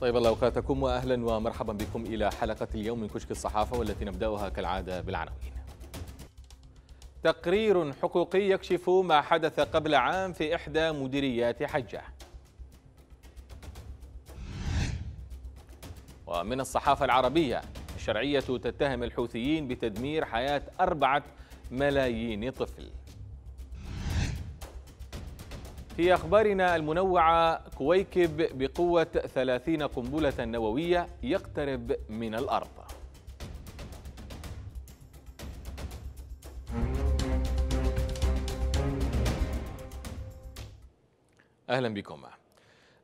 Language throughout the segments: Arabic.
طيب الله اوقاتكم واهلا ومرحبا بكم الى حلقه اليوم من كشك الصحافه والتي نبداها كالعاده بالعناوين. تقرير حقوقي يكشف ما حدث قبل عام في احدى مديريات حجه. ومن الصحافه العربيه الشرعيه تتهم الحوثيين بتدمير حياه اربعه ملايين طفل. في أخبارنا المنوعة كويكب بقوة 30 قنبلة نووية يقترب من الأرض أهلا بكم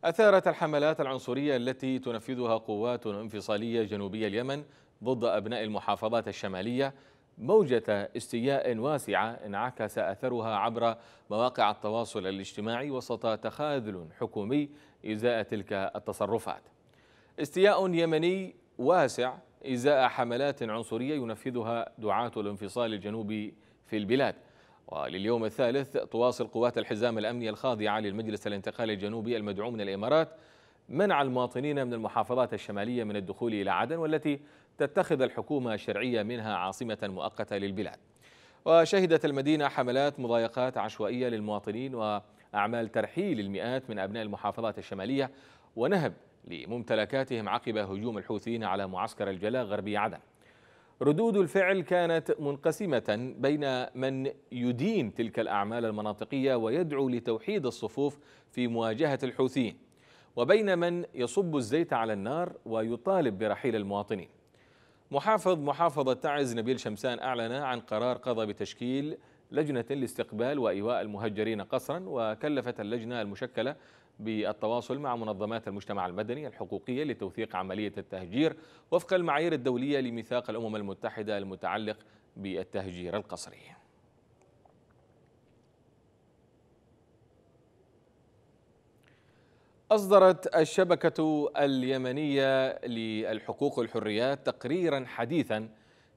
أثارت الحملات العنصرية التي تنفذها قوات انفصالية جنوبية اليمن ضد أبناء المحافظات الشمالية موجة استياء واسعة انعكس أثرها عبر مواقع التواصل الاجتماعي وسط تخاذل حكومي إزاء تلك التصرفات استياء يمني واسع إزاء حملات عنصرية ينفذها دعاة الانفصال الجنوبي في البلاد ولليوم الثالث تواصل قوات الحزام الأمني الخاضعة للمجلس الانتقالي الجنوبي المدعوم من الإمارات منع المواطنين من المحافظات الشمالية من الدخول إلى عدن والتي تتخذ الحكومة الشرعية منها عاصمة مؤقتة للبلاد وشهدت المدينة حملات مضايقات عشوائية للمواطنين وأعمال ترحيل المئات من أبناء المحافظات الشمالية ونهب لممتلكاتهم عقب هجوم الحوثيين على معسكر الجلاء غربي عدن ردود الفعل كانت منقسمة بين من يدين تلك الأعمال المناطقية ويدعو لتوحيد الصفوف في مواجهة الحوثيين وبين من يصب الزيت على النار ويطالب برحيل المواطنين محافظ محافظة تعز نبيل شمسان أعلن عن قرار قضى بتشكيل لجنة لاستقبال وإيواء المهجرين قصرا وكلفت اللجنة المشكلة بالتواصل مع منظمات المجتمع المدني الحقوقية لتوثيق عملية التهجير وفق المعايير الدولية لميثاق الأمم المتحدة المتعلق بالتهجير القسري أصدرت الشبكة اليمنية للحقوق والحريات تقريرا حديثا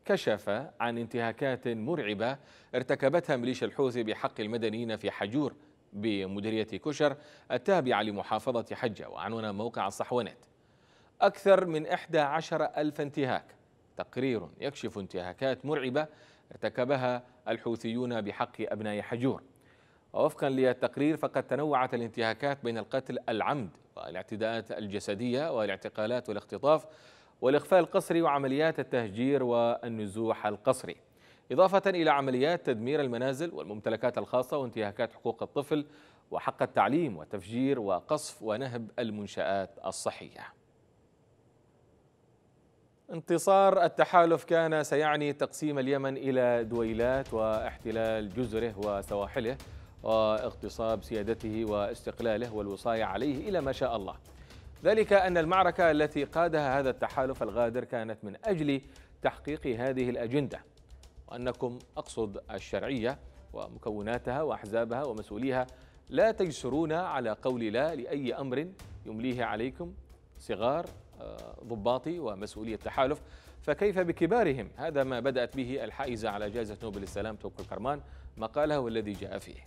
كشف عن انتهاكات مرعبة ارتكبتها ميليشيا الحوثي بحق المدنيين في حجور بمديرية كشر التابعة لمحافظة حجة وعنونا موقع الصحونات أكثر من 11 ألف انتهاك تقرير يكشف انتهاكات مرعبة ارتكبها الحوثيون بحق أبناء حجور ووفقا للتقرير فقد تنوعت الانتهاكات بين القتل العمد والاعتداءات الجسدية والاعتقالات والاختطاف والإخفاء القسري وعمليات التهجير والنزوح القسري إضافة إلى عمليات تدمير المنازل والممتلكات الخاصة وانتهاكات حقوق الطفل وحق التعليم وتفجير وقصف ونهب المنشآت الصحية انتصار التحالف كان سيعني تقسيم اليمن إلى دويلات واحتلال جزره وسواحله واغتصاب سيادته واستقلاله والوصاية عليه إلى ما شاء الله ذلك أن المعركة التي قادها هذا التحالف الغادر كانت من أجل تحقيق هذه الأجندة وأنكم أقصد الشرعية ومكوناتها وأحزابها ومسؤوليها لا تجسرون على قول لا لأي أمر يمليه عليكم صغار آه، ضباطي ومسؤولي التحالف فكيف بكبارهم هذا ما بدأت به الحائزة على جائزة نوبل السلام توكل كرمان مقاله والذي جاء فيه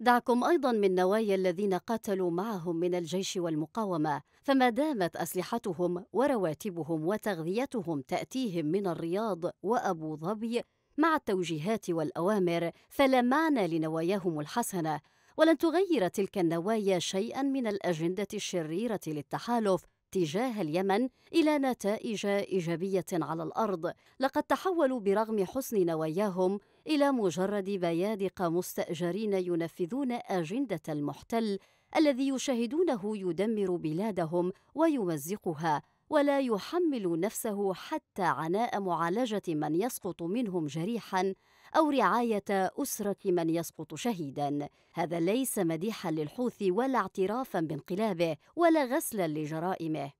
دعكم أيضا من نوايا الذين قاتلوا معهم من الجيش والمقاومة فما دامت أسلحتهم ورواتبهم وتغذيتهم تأتيهم من الرياض وأبو ظبي مع التوجيهات والأوامر فلا معنى لنواياهم الحسنة ولن تغير تلك النوايا شيئا من الأجندة الشريرة للتحالف تجاه اليمن إلى نتائج إيجابية على الأرض لقد تحولوا برغم حسن نواياهم إلى مجرد بيادق مستأجرين ينفذون أجندة المحتل الذي يشاهدونه يدمر بلادهم ويمزقها ولا يحمل نفسه حتى عناء معالجه من يسقط منهم جريحا او رعايه اسره من يسقط شهيدا هذا ليس مديحا للحوثي ولا اعترافا بانقلابه ولا غسلا لجرائمه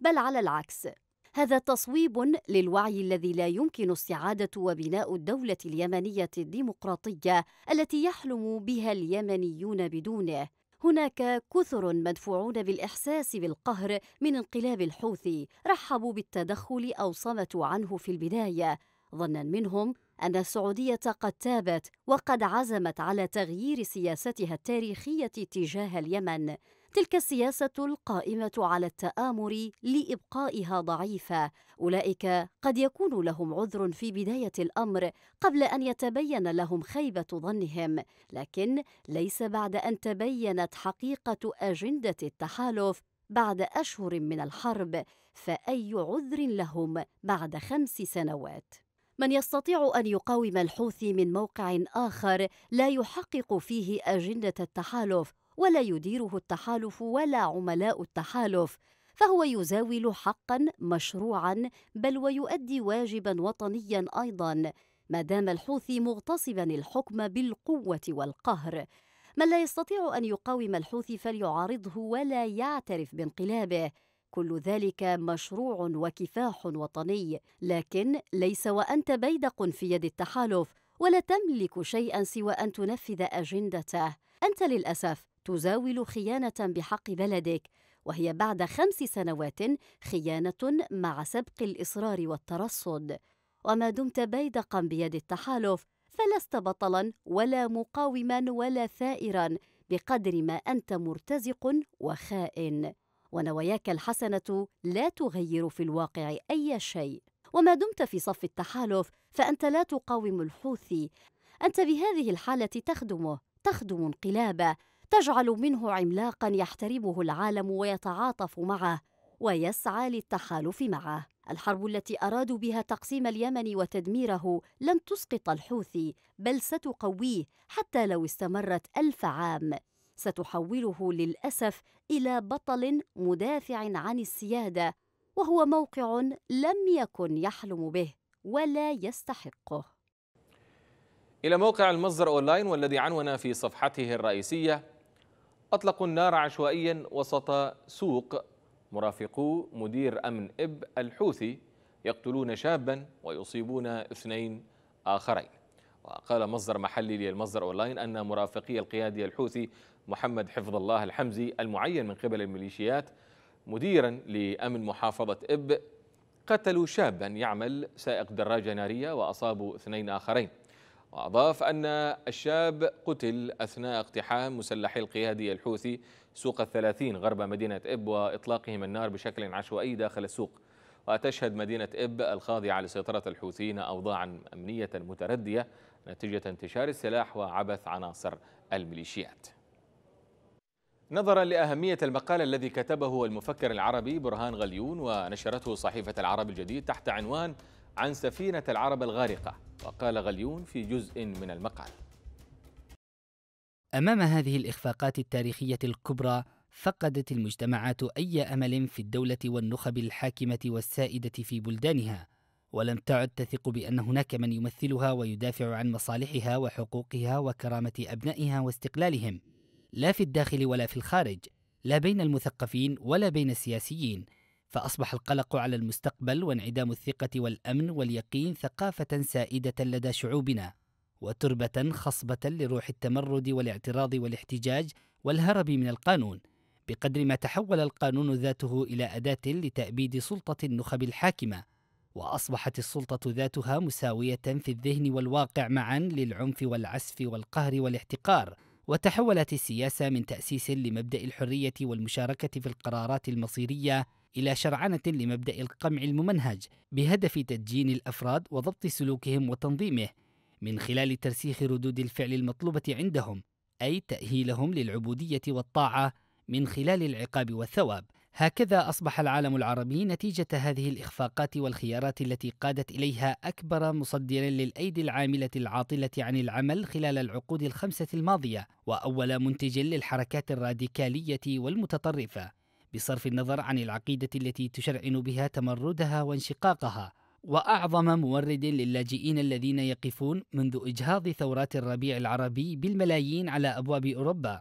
بل على العكس هذا تصويب للوعي الذي لا يمكن استعاده وبناء الدوله اليمنيه الديمقراطيه التي يحلم بها اليمنيون بدونه هناك كثر مدفوعون بالإحساس بالقهر من انقلاب الحوثي رحبوا بالتدخل أو صمتوا عنه في البداية ظنا منهم أن السعودية قد تابت وقد عزمت على تغيير سياستها التاريخية تجاه اليمن تلك السياسة القائمة على التآمر لإبقائها ضعيفة، أولئك قد يكون لهم عذر في بداية الأمر قبل أن يتبين لهم خيبة ظنهم، لكن ليس بعد أن تبينت حقيقة أجندة التحالف بعد أشهر من الحرب، فأي عذر لهم بعد خمس سنوات؟ من يستطيع ان يقاوم الحوثي من موقع اخر لا يحقق فيه اجنده التحالف ولا يديره التحالف ولا عملاء التحالف فهو يزاول حقا مشروعا بل ويؤدي واجبا وطنيا ايضا ما دام الحوثي مغتصبا الحكم بالقوه والقهر من لا يستطيع ان يقاوم الحوثي فليعارضه ولا يعترف بانقلابه كل ذلك مشروع وكفاح وطني لكن ليس وانت بيدق في يد التحالف ولا تملك شيئا سوى ان تنفذ اجندته انت للاسف تزاول خيانة بحق بلدك وهي بعد خمس سنوات خيانة مع سبق الإصرار والترصد وما دمت بيدقا بيد التحالف فلست بطلا ولا مقاوما ولا ثائرا بقدر ما أنت مرتزق وخائن ونواياك الحسنة لا تغير في الواقع أي شيء وما دمت في صف التحالف فأنت لا تقاوم الحوثي أنت بهذه الحالة تخدمه تخدم انقلابه تجعل منه عملاقا يحترمه العالم ويتعاطف معه ويسعى للتحالف معه الحرب التي ارادوا بها تقسيم اليمن وتدميره لن تسقط الحوثي بل ستقويه حتى لو استمرت الف عام ستحوله للاسف الى بطل مدافع عن السياده وهو موقع لم يكن يحلم به ولا يستحقه الى موقع المصدر اونلاين والذي عنون في صفحته الرئيسيه أطلقوا النار عشوائيا وسط سوق مرافقو مدير أمن إب الحوثي يقتلون شابا ويصيبون اثنين آخرين وقال مصدر محلي للمصدر أونلاين أن مرافقي القيادي الحوثي محمد حفظ الله الحمزي المعين من قبل الميليشيات مديرا لأمن محافظة إب قتلوا شابا يعمل سائق دراجة نارية وأصابوا اثنين آخرين وأضاف أن الشاب قتل أثناء اقتحام مسلحي القيادي الحوثي سوق الثلاثين غرب مدينة إب وإطلاقهم النار بشكل عشوائي داخل السوق وتشهد مدينة إب الخاضعة لسيطرة الحوثيين أوضاعا أمنية متردية نتيجة انتشار السلاح وعبث عناصر الميليشيات نظرا لأهمية المقال الذي كتبه المفكر العربي برهان غليون ونشرته صحيفة العرب الجديد تحت عنوان عن سفينة العرب الغارقة وقال غليون في جزء من المقال أمام هذه الإخفاقات التاريخية الكبرى فقدت المجتمعات أي أمل في الدولة والنخب الحاكمة والسائدة في بلدانها ولم تعد تثق بأن هناك من يمثلها ويدافع عن مصالحها وحقوقها وكرامة أبنائها واستقلالهم لا في الداخل ولا في الخارج لا بين المثقفين ولا بين السياسيين فأصبح القلق على المستقبل وانعدام الثقة والأمن واليقين ثقافة سائدة لدى شعوبنا، وتربة خصبة لروح التمرد والاعتراض والاحتجاج والهرب من القانون، بقدر ما تحول القانون ذاته إلى أداة لتأبيد سلطة النخب الحاكمة، وأصبحت السلطة ذاتها مساوية في الذهن والواقع معًا للعنف والعسف والقهر والاحتقار، وتحولت السياسة من تأسيس لمبدأ الحرية والمشاركة في القرارات المصيرية إلى شرعنة لمبدأ القمع الممنهج بهدف تدجين الأفراد وضبط سلوكهم وتنظيمه من خلال ترسيخ ردود الفعل المطلوبة عندهم أي تأهيلهم للعبودية والطاعة من خلال العقاب والثواب هكذا أصبح العالم العربي نتيجة هذه الإخفاقات والخيارات التي قادت إليها أكبر مصدر للأيدي العاملة العاطلة عن العمل خلال العقود الخمسة الماضية وأول منتج للحركات الراديكالية والمتطرفة بصرف النظر عن العقيدة التي تشرعن بها تمردها وانشقاقها وأعظم مورد للاجئين الذين يقفون منذ إجهاض ثورات الربيع العربي بالملايين على أبواب أوروبا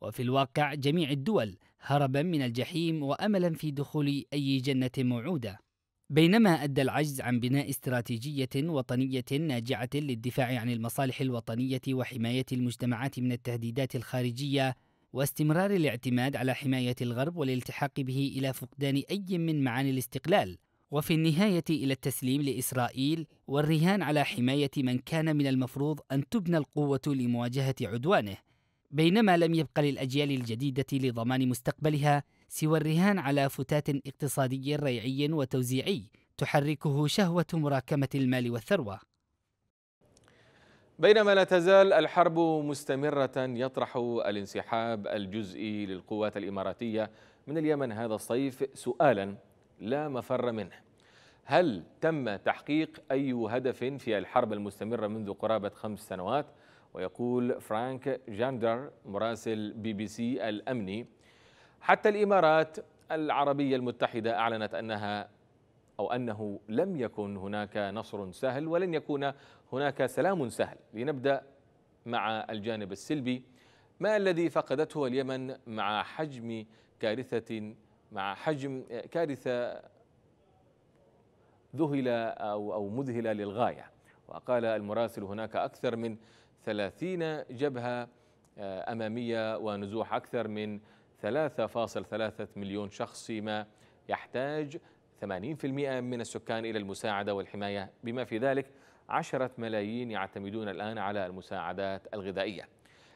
وفي الواقع جميع الدول هربا من الجحيم وأملا في دخول أي جنة موعودة بينما أدى العجز عن بناء استراتيجية وطنية ناجعة للدفاع عن المصالح الوطنية وحماية المجتمعات من التهديدات الخارجية واستمرار الاعتماد على حماية الغرب والالتحاق به إلى فقدان أي من معاني الاستقلال وفي النهاية إلى التسليم لإسرائيل والرهان على حماية من كان من المفروض أن تبنى القوة لمواجهة عدوانه بينما لم يبق للأجيال الجديدة لضمان مستقبلها سوى الرهان على فتات اقتصادي ريعي وتوزيعي تحركه شهوة مراكمة المال والثروة بينما لا تزال الحرب مستمرة يطرح الانسحاب الجزئي للقوات الإماراتية من اليمن هذا الصيف سؤالا لا مفر منه هل تم تحقيق أي هدف في الحرب المستمرة منذ قرابة خمس سنوات؟ ويقول فرانك جاندر مراسل بي بي سي الأمني حتى الإمارات العربية المتحدة أعلنت أنها أو أنه لم يكن هناك نصر سهل ولن يكون هناك سلام سهل لنبدأ مع الجانب السلبي ما الذي فقدته اليمن مع حجم كارثة مع حجم كارثة ذهلة أو أو مذهلة للغاية وقال المراسل هناك أكثر من ثلاثين جبهة آه، أمامية ونزوح أكثر من 3.3 مليون شخص فيما يحتاج 80% من السكان إلى المساعدة والحماية بما في ذلك عشرة ملايين يعتمدون الآن على المساعدات الغذائية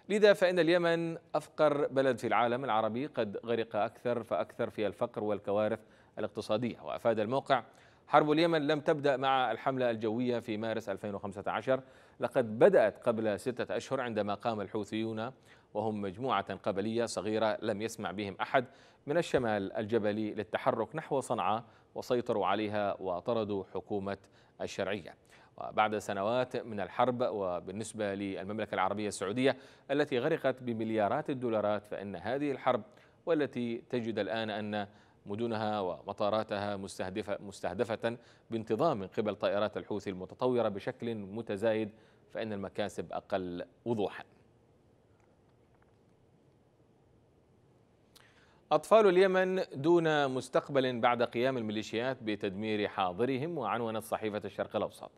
لذا فإن اليمن أفقر بلد في العالم العربي قد غرق أكثر فأكثر في الفقر والكوارث الاقتصادية وأفاد الموقع حرب اليمن لم تبدأ مع الحملة الجوية في مارس 2015 لقد بدأت قبل ستة أشهر عندما قام الحوثيون وهم مجموعة قبلية صغيرة لم يسمع بهم أحد من الشمال الجبلي للتحرك نحو صنعاء وسيطروا عليها وطردوا حكومة الشرعية بعد سنوات من الحرب وبالنسبة للمملكة العربية السعودية التي غرقت بمليارات الدولارات فإن هذه الحرب والتي تجد الآن أن مدنها ومطاراتها مستهدفة, مستهدفة بانتظام من قبل طائرات الحوثي المتطورة بشكل متزايد فإن المكاسب أقل وضوحاً أطفال اليمن دون مستقبل بعد قيام الميليشيات بتدمير حاضرهم وعنونت صحيفة الشرق الأوسط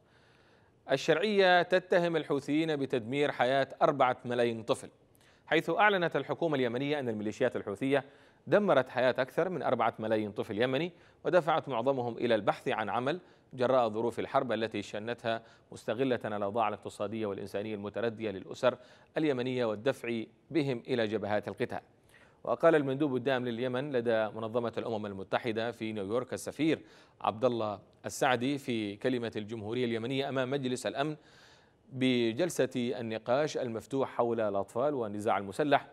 الشرعية تتهم الحوثيين بتدمير حياة أربعة ملايين طفل حيث أعلنت الحكومة اليمنية أن الميليشيات الحوثية دمرت حياة أكثر من أربعة ملايين طفل يمني ودفعت معظمهم إلى البحث عن عمل جراء ظروف الحرب التي شنتها مستغلة الأوضاع الاقتصادية والإنسانية المتردية للأسر اليمنية والدفع بهم إلى جبهات القتال وقال المندوب الدائم لليمن لدى منظمة الأمم المتحدة في نيويورك السفير عبد الله السعدي في كلمة الجمهورية اليمنية أمام مجلس الأمن بجلسة النقاش المفتوح حول الأطفال والنزاع المسلح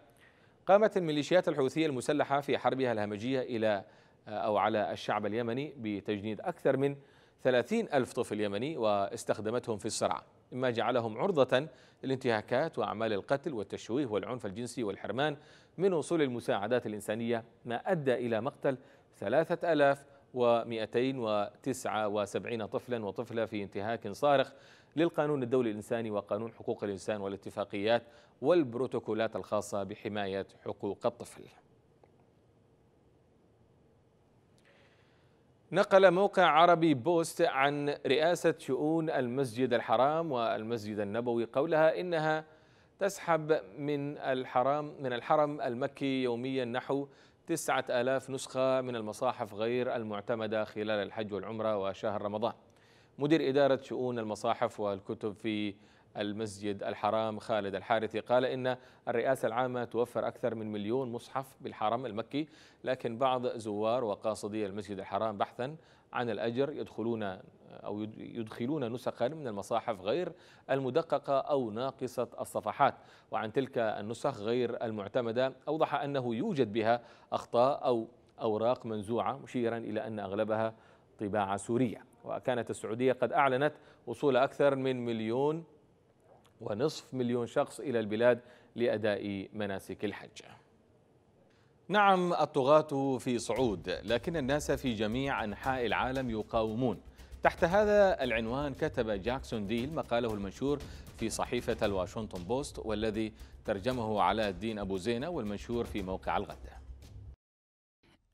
قامت الميليشيات الحوثية المسلحة في حربها الهمجية إلى أو على الشعب اليمني بتجنيد أكثر من 30 ألف طفل يمني واستخدمتهم في الصراع مما جعلهم عرضة للانتهاكات وأعمال القتل والتشويه والعنف الجنسي والحرمان من وصول المساعدات الإنسانية ما أدى إلى مقتل 3279 طفلا وطفلة في انتهاك صارخ للقانون الدولي الإنساني وقانون حقوق الإنسان والاتفاقيات والبروتوكولات الخاصة بحماية حقوق الطفل نقل موقع عربي بوست عن رئاسة شؤون المسجد الحرام والمسجد النبوي قولها إنها تسحب من الحرام من الحرم المكي يوميا نحو تسعة آلاف نسخة من المصاحف غير المعتمدة خلال الحج والعمرة وشهر رمضان مدير إدارة شؤون المصاحف والكتب في المسجد الحرام خالد الحارثي قال إن الرئاسة العامة توفر أكثر من مليون مصحف بالحرم المكي لكن بعض زوار وقاصدي المسجد الحرام بحثا عن الأجر يدخلون أو يدخلون نسخا من المصاحف غير المدققة أو ناقصة الصفحات وعن تلك النسخ غير المعتمدة أوضح أنه يوجد بها أخطاء أو أوراق منزوعة مشيرا إلى أن أغلبها طباعة سورية وكانت السعودية قد أعلنت وصول أكثر من مليون ونصف مليون شخص إلى البلاد لأداء مناسك الحج نعم الطغاة في صعود لكن الناس في جميع أنحاء العالم يقاومون تحت هذا العنوان كتب جاكسون ديل مقاله المنشور في صحيفة الواشنطن بوست والذي ترجمه علاء الدين أبو زينة والمنشور في موقع الغدة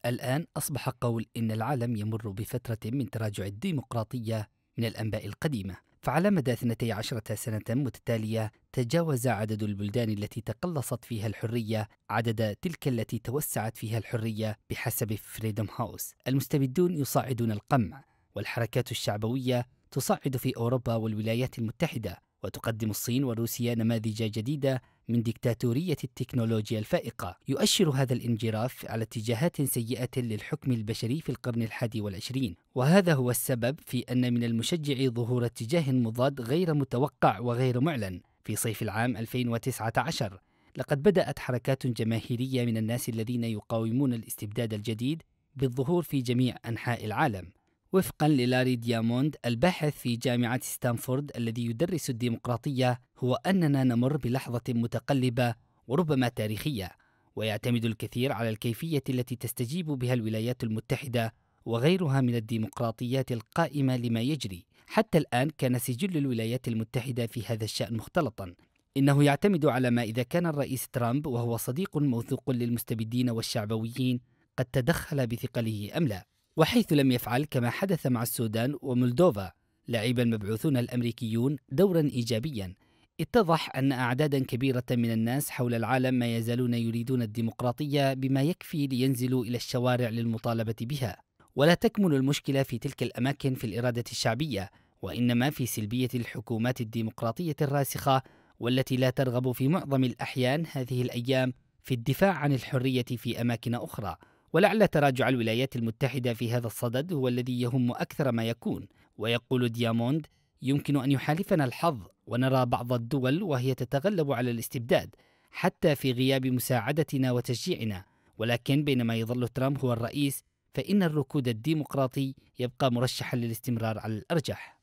الآن أصبح قول إن العالم يمر بفترة من تراجع الديمقراطية من الأنباء القديمة فعلى مدى 12 سنة متتالية تجاوز عدد البلدان التي تقلصت فيها الحرية عدد تلك التي توسعت فيها الحرية بحسب فريدوم هاوس المستبدون يصعدون القمع والحركات الشعبوية تصعد في أوروبا والولايات المتحدة وتقدم الصين وروسيا نماذج جديدة من ديكتاتورية التكنولوجيا الفائقة يؤشر هذا الانجراف على اتجاهات سيئة للحكم البشري في القرن الحادي والعشرين وهذا هو السبب في أن من المشجع ظهور اتجاه مضاد غير متوقع وغير معلن في صيف العام 2019 لقد بدأت حركات جماهيرية من الناس الذين يقاومون الاستبداد الجديد بالظهور في جميع أنحاء العالم وفقا للاري دياموند الباحث في جامعة ستانفورد الذي يدرس الديمقراطية هو أننا نمر بلحظة متقلبة وربما تاريخية ويعتمد الكثير على الكيفية التي تستجيب بها الولايات المتحدة وغيرها من الديمقراطيات القائمة لما يجري حتى الآن كان سجل الولايات المتحدة في هذا الشأن مختلطا إنه يعتمد على ما إذا كان الرئيس ترامب وهو صديق موثوق للمستبدين والشعبويين قد تدخل بثقله أم لا وحيث لم يفعل كما حدث مع السودان ومولدوفا لعب المبعوثون الامريكيون دورا ايجابيا اتضح ان اعدادا كبيره من الناس حول العالم ما يزالون يريدون الديمقراطيه بما يكفي لينزلوا الى الشوارع للمطالبه بها ولا تكمن المشكله في تلك الاماكن في الاراده الشعبيه وانما في سلبيه الحكومات الديمقراطيه الراسخه والتي لا ترغب في معظم الاحيان هذه الايام في الدفاع عن الحريه في اماكن اخرى ولعل تراجع الولايات المتحدة في هذا الصدد هو الذي يهم أكثر ما يكون ويقول دياموند يمكن أن يحالفنا الحظ ونرى بعض الدول وهي تتغلب على الاستبداد حتى في غياب مساعدتنا وتشجيعنا ولكن بينما يظل ترامب هو الرئيس فإن الركود الديمقراطي يبقى مرشحا للاستمرار على الأرجح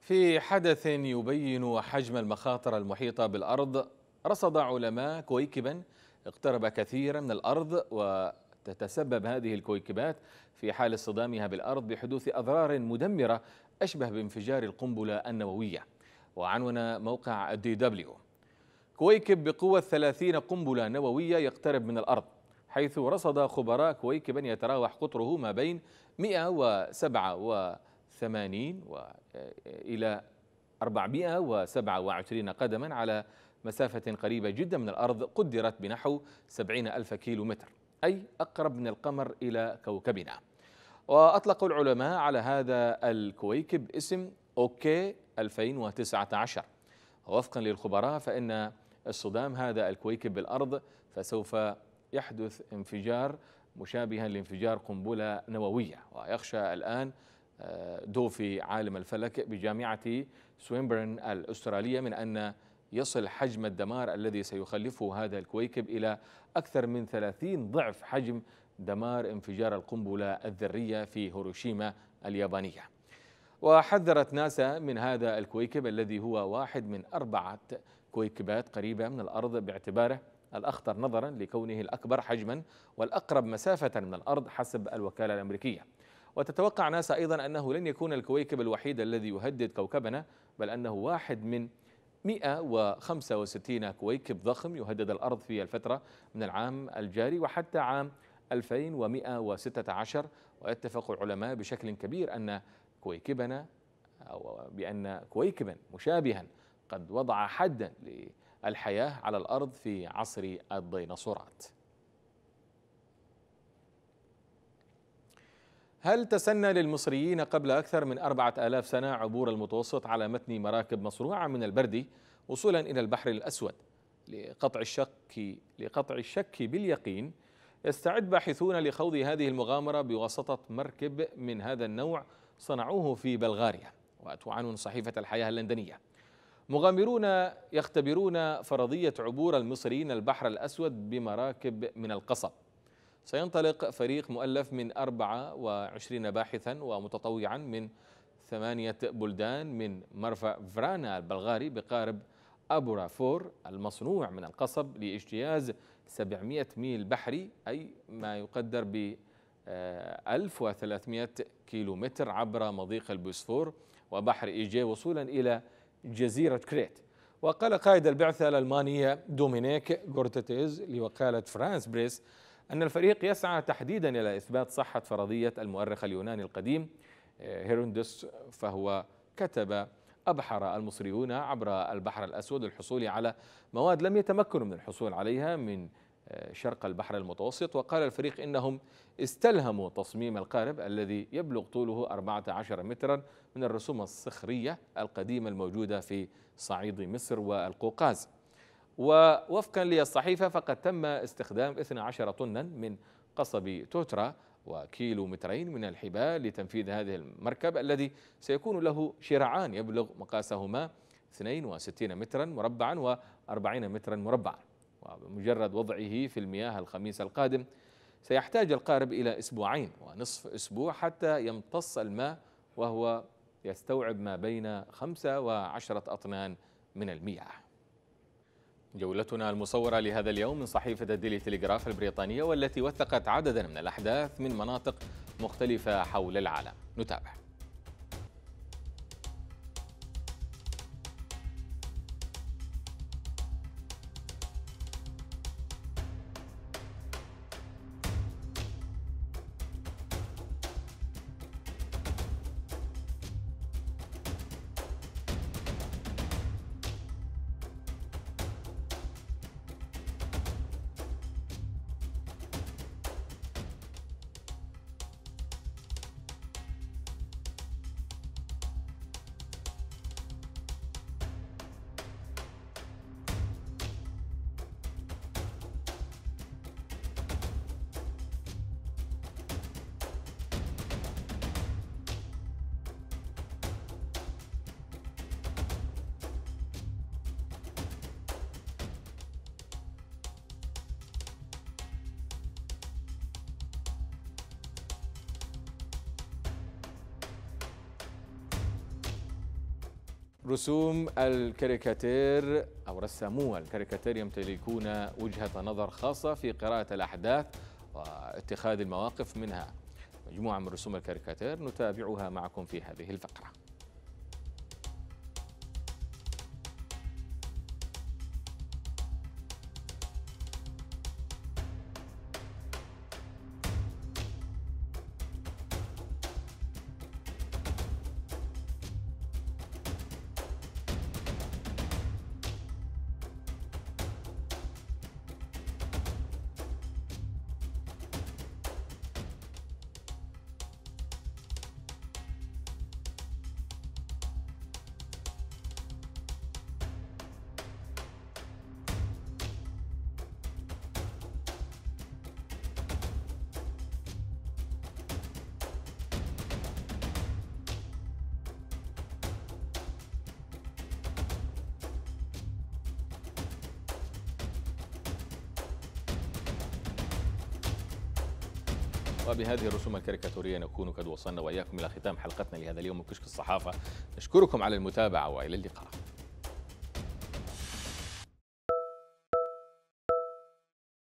في حدث يبين حجم المخاطر المحيطة بالأرض رصد علماء كويكبا اقترب كثيرا من الأرض وتتسبب هذه الكويكبات في حال اصطدامها بالأرض بحدوث أضرار مدمرة أشبه بانفجار القنبلة النووية وعنونا موقع الدي دبليو كويكب بقوة 30 قنبلة نووية يقترب من الأرض حيث رصد خبراء كويكب يتراوح قطره ما بين 187 و إلى 427 قدما على مسافة قريبة جدا من الأرض قدرت بنحو 70 ألف كيلو متر أي أقرب من القمر إلى كوكبنا وأطلق العلماء على هذا الكويكب اسم أوكي 2019 وفقا للخبراء فإن الصدام هذا الكويكب بالأرض فسوف يحدث انفجار مشابها لانفجار قنبلة نووية ويخشى الآن دوفي آه، عالم الفلك بجامعة سوينبرن الأسترالية من أن يصل حجم الدمار الذي سيخلفه هذا الكويكب إلى أكثر من 30 ضعف حجم دمار انفجار القنبلة الذرية في هيروشيما اليابانية وحذرت ناسا من هذا الكويكب الذي هو واحد من أربعة كويكبات قريبة من الأرض باعتباره الأخطر نظرا لكونه الأكبر حجما والأقرب مسافة من الأرض حسب الوكالة الأمريكية وتتوقع ناسا أيضا أنه لن يكون الكويكب الوحيد الذي يهدد كوكبنا بل أنه واحد من 165 كويكب ضخم يهدد الأرض في الفترة من العام الجاري وحتى عام 2116 ويتفق العلماء بشكل كبير أن كويكبنا أو بأن كويكبا مشابها قد وضع حدا للحياة على الأرض في عصر الديناصورات هل تسنى للمصريين قبل أكثر من أربعة آلاف سنة عبور المتوسط على متن مراكب مصروعة من البردي وصولا إلى البحر الأسود لقطع الشك لقطع الشك باليقين يستعد باحثون لخوض هذه المغامرة بواسطة مركب من هذا النوع صنعوه في بلغاريا وأتوا صحيفة الحياة اللندنية مغامرون يختبرون فرضية عبور المصريين البحر الأسود بمراكب من القصب سينطلق فريق مؤلف من 24 باحثا ومتطوعا من ثمانية بلدان من مرفأ فرانا البلغاري بقارب أبورافور المصنوع من القصب لاجتياز 700 ميل بحري أي ما يقدر ب 1300 آه، كيلومتر عبر مضيق البوسفور وبحر إيجي وصولا إلى جزيرة كريت وقال قائد البعثة الألمانية دومينيك جورتيتيز لوكالة فرانس بريس أن الفريق يسعى تحديدا إلى إثبات صحة فرضية المؤرخ اليوناني القديم آه، هيروندوس فهو كتب أبحر المصريون عبر البحر الأسود للحصول على مواد لم يتمكنوا من الحصول عليها من آه، شرق البحر المتوسط وقال الفريق إنهم استلهموا تصميم القارب الذي يبلغ طوله 14 مترا من الرسوم الصخرية القديمة الموجودة في صعيد مصر والقوقاز ووفقا للصحيفة فقد تم استخدام 12 طنا من قصب توترا وكيلو مترين من الحبال لتنفيذ هذه المركب الذي سيكون له شراعان يبلغ مقاسهما 62 مترا مربعا و40 مترا مربعا وبمجرد وضعه في المياه الخميس القادم سيحتاج القارب إلى أسبوعين ونصف أسبوع حتى يمتص الماء وهو يستوعب ما بين خمسة وعشرة أطنان من المياه جولتنا المصورة لهذا اليوم من صحيفة الديلي تليغراف البريطانية والتي وثقت عددا من الأحداث من مناطق مختلفة حول العالم نتابع رسوم الكاريكاتير أو رسامو الكاريكاتير يمتلكون وجهة نظر خاصة في قراءة الأحداث واتخاذ المواقف منها مجموعة من رسوم الكاريكاتير نتابعها معكم في هذه الفقرة وبهذه الرسوم الكاريكاتورية نكون قد وصلنا وإياكم إلى ختام حلقتنا لهذا اليوم من كشك الصحافة نشكركم على المتابعة وإلى اللقاء